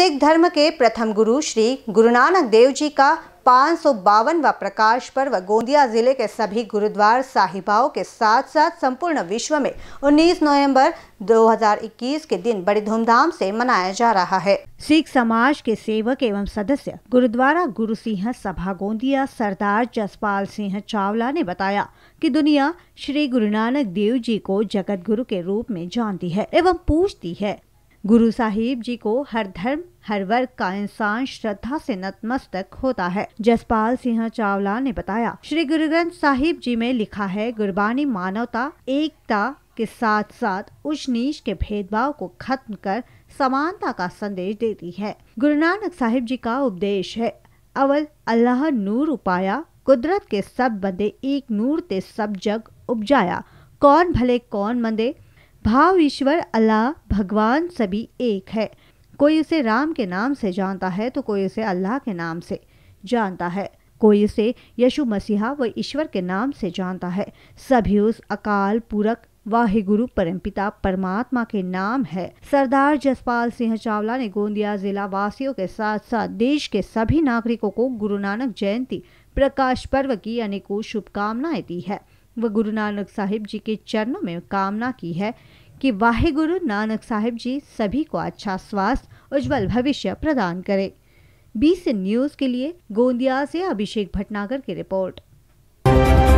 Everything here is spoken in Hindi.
सिख धर्म के प्रथम गुरु श्री गुरु नानक देव जी का पाँच सौ बावनवा प्रकाश पर्व गोंदिया जिले के सभी गुरुद्वार साहिबाओं के साथ साथ संपूर्ण विश्व में 19 नवंबर 2021 के दिन बड़ी धूमधाम से मनाया जा रहा है सिख समाज के सेवक एवं सदस्य गुरुद्वारा गुरु सिंह सभा गोंदिया सरदार जसपाल सिंह चावला ने बताया कि दुनिया श्री गुरु नानक देव जी को जगत गुरु के रूप में जानती है एवं पूछती है गुरु साहिब जी को हर धर्म हर वर्ग का इंसान श्रद्धा से नतमस्तक होता है जसपाल सिंह चावला ने बताया श्री गुरु ग्रंथ साहिब जी में लिखा है गुरबानी मानवता एकता के साथ साथ उच्च नीच के भेदभाव को खत्म कर समानता का संदेश देती है गुरु नानक साहिब जी का उपदेश है अवल अल्लाह नूर उपाया कुदरत के सब बंदे एक नूर ते सब जग उपजाया कौन भले कौन मंदे भाव ईश्वर अल्लाह भगवान सभी एक है कोई उसे राम के नाम से जानता है तो कोई उसे अल्लाह के नाम से जानता है कोई उसे यशु मसीहा व ईश्वर के नाम से जानता है सभी उस अकाल पूरक वाहिगुरु परमपिता परमात्मा के नाम है सरदार जसपाल सिंह चावला ने गोंदिया जिला वासियों के साथ साथ देश के सभी नागरिकों को गुरु नानक जयंती प्रकाश पर्व की अनेकों शुभकामनाएं दी है व गुरु नानक साहिब जी के चरणों में कामना की है कि वाहे गुरु नानक साहिब जी सभी को अच्छा स्वास्थ्य उज्जवल भविष्य प्रदान करे बीस न्यूज़ के लिए गोंदिया से अभिषेक भटनागर की रिपोर्ट